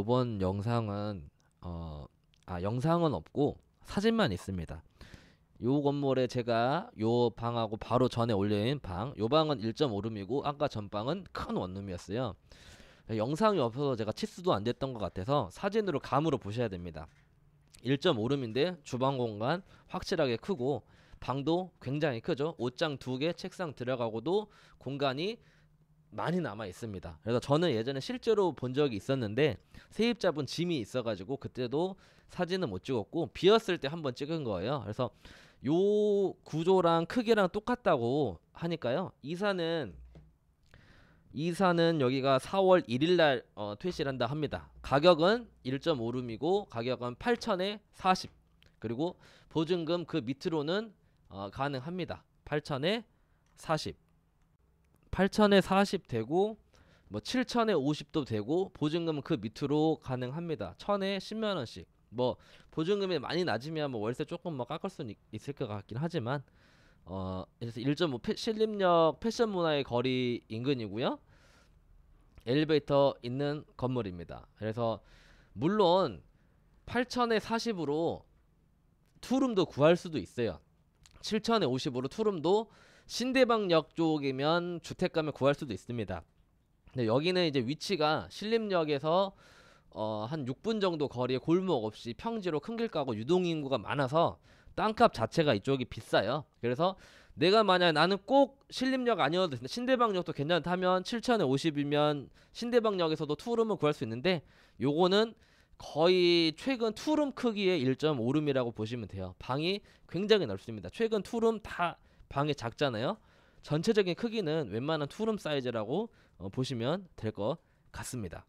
이번 영상은 어, 아 영상은 없고 사진만 있습니다. 요 건물에 제가 요 방하고 바로 전에 올린 방, 요 방은 1.5룸이고 아까 전방은 큰 원룸이었어요. 네, 영상이 없어서 제가 치수도 안 됐던 것 같아서 사진으로 감으로 보셔야 됩니다. 1.5룸인데 주방 공간 확실하게 크고 방도 굉장히 크죠. 옷장 두 개, 책상 들어가고도 공간이 많이 남아 있습니다. 그래서 저는 예전에 실제로 본 적이 있었는데 세입자분 짐이 있어가지고 그때도 사진은 못 찍었고 비었을 때 한번 찍은 거예요. 그래서 요 구조랑 크기랑 똑같다고 하니까요. 이사는 이사는 여기가 4월 1일 날 어, 퇴실 한다 합니다. 가격은 1.5룸이고 가격은 8천에 40. 그리고 보증금 그 밑으로는 어, 가능합니다. 8천에 40. 8 0 0 0에40 되고 뭐7 0에 50도 되고 보증금은 그 밑으로 가능합니다. 1 0 0 0에 10만 원씩. 뭐 보증금이 많이 낮으면 뭐 월세 조금 뭐 깎을 수는 있을 것 같긴 하지만 어 그래서 1.5 패, 신림역 패션 문화의 거리 인근이고요. 엘리베이터 있는 건물입니다. 그래서 물론 8 0 0 0에 40으로 투룸도 구할 수도 있어요. 7 0 0 0에 50으로 투룸도 신대방역 쪽이면 주택 가면 구할 수도 있습니다. 근데 여기는 이제 위치가 신림역에서 어, 한 6분 정도 거리에 골목 없이 평지로 큰 길 가고 유동인구가 많아서 땅값 자체가 이쪽이 비싸요. 그래서 내가 만약 나는 꼭 신림역 아니어도 된다. 신대방역도 괜찮다면 7천에 50이면 신대방역에서도 투룸을 구할 수 있는데 요거는 거의 최근 투룸 크기의 1.5룸이라고 보시면 돼요. 방이 굉장히 넓습니다. 최근 투룸 다 방이 작잖아요. 전체적인 크기는 웬만한 투룸 사이즈라고 어, 보시면 될 것 같습니다.